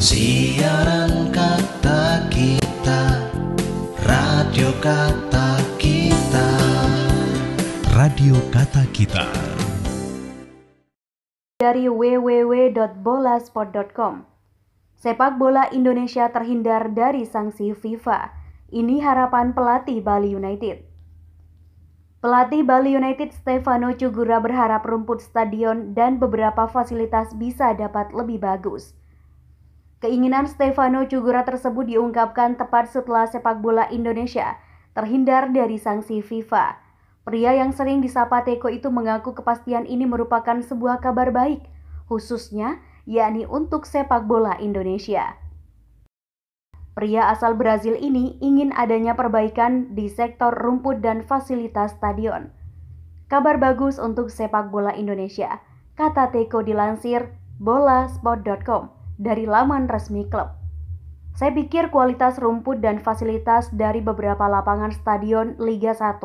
Siaran kata kita Radio kata kita Radio kata kita Dari www.bolasport.com Sepak bola Indonesia terhindar dari sanksi FIFA. Ini harapan pelatih Bali United. Pelatih Bali United Stefano Cugura berharap rumput stadion dan beberapa fasilitas bisa dapat lebih bagus. Keinginan Stefano Cugura tersebut diungkapkan tepat setelah sepak bola Indonesia terhindar dari sanksi FIFA. Pria yang sering disapa Teko itu mengaku kepastian ini merupakan sebuah kabar baik, khususnya yakni untuk sepak bola Indonesia. Pria asal Brazil ini ingin adanya perbaikan di sektor rumput dan fasilitas stadion. Kabar bagus untuk sepak bola Indonesia, kata Teko dilansir bolasport.com dari laman resmi klub. Saya pikir kualitas rumput dan fasilitas dari beberapa lapangan stadion Liga 1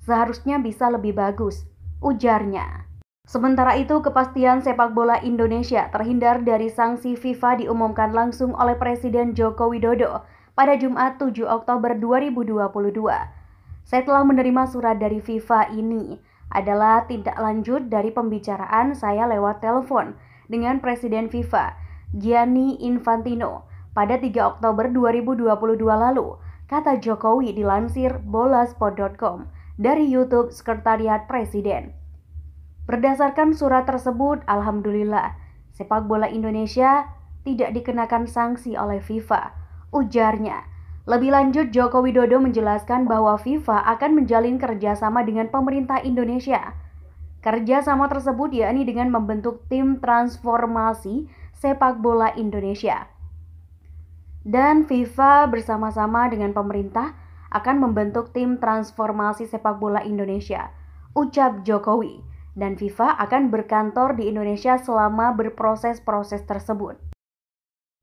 seharusnya bisa lebih bagus, ujarnya. Sementara itu, kepastian sepak bola Indonesia terhindar dari sanksi FIFA diumumkan langsung oleh Presiden Joko Widodo pada Jumat 7 Oktober 2022. Saya telah menerima surat dari FIFA ini adalah tindak lanjut dari pembicaraan saya lewat telepon dengan Presiden FIFA Gianni Infantino pada 3 Oktober 2022 lalu, kata Jokowi dilansir bolaspot.com dari YouTube Sekretariat Presiden. Berdasarkan surat tersebut, alhamdulillah, sepak bola Indonesia tidak dikenakan sanksi oleh FIFA, ujarnya. Lebih lanjut, Joko Widodo menjelaskan bahwa FIFA akan menjalin kerjasama dengan pemerintah Indonesia. Kerjasama tersebut yakni dengan membentuk tim transformasi sepak bola Indonesia. Dan FIFA bersama-sama dengan pemerintah akan membentuk tim transformasi sepak bola Indonesia, ucap Jokowi. Dan FIFA akan berkantor di Indonesia selama berproses-proses tersebut.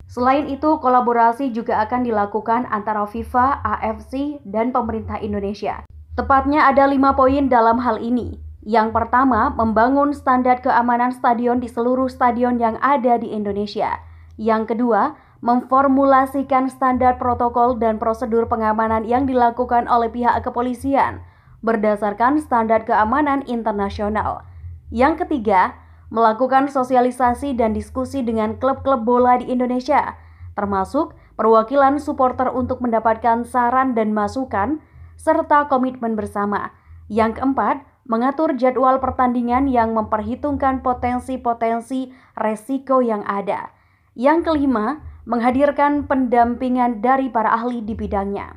Selain itu, kolaborasi juga akan dilakukan antara FIFA, AFC, dan pemerintah Indonesia. Tepatnya ada lima poin dalam hal ini, yang pertama, membangun standar keamanan stadion di seluruh stadion yang ada di Indonesia. Yang kedua, memformulasikan standar protokol dan prosedur pengamanan yang dilakukan oleh pihak kepolisian berdasarkan standar keamanan internasional. Yang ketiga, melakukan sosialisasi dan diskusi dengan klub-klub bola di Indonesia, termasuk perwakilan supporter untuk mendapatkan saran dan masukan serta komitmen bersama. Yang keempat, mengatur jadwal pertandingan yang memperhitungkan potensi-potensi resiko yang ada. Yang kelima, menghadirkan pendampingan dari para ahli di bidangnya.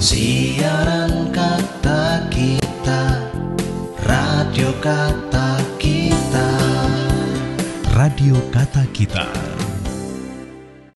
Siaran kata kita, radio kata kita, radio kata kita.